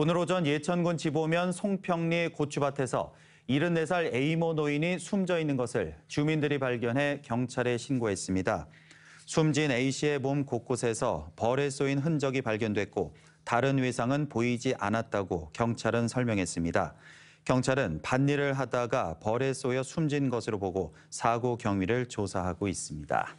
오늘 오전 예천군 지보면 송평리 고추밭에서 74살 A모 노인이 숨져 있는 것을 주민들이 발견해 경찰에 신고했습니다. 숨진 A씨의 몸 곳곳에서 벌에 쏘인 흔적이 발견됐고 다른 외상은 보이지 않았다고 경찰은 설명했습니다. 경찰은 밭일을 하다가 벌에 쏘여 숨진 것으로 보고 사고 경위를 조사하고 있습니다.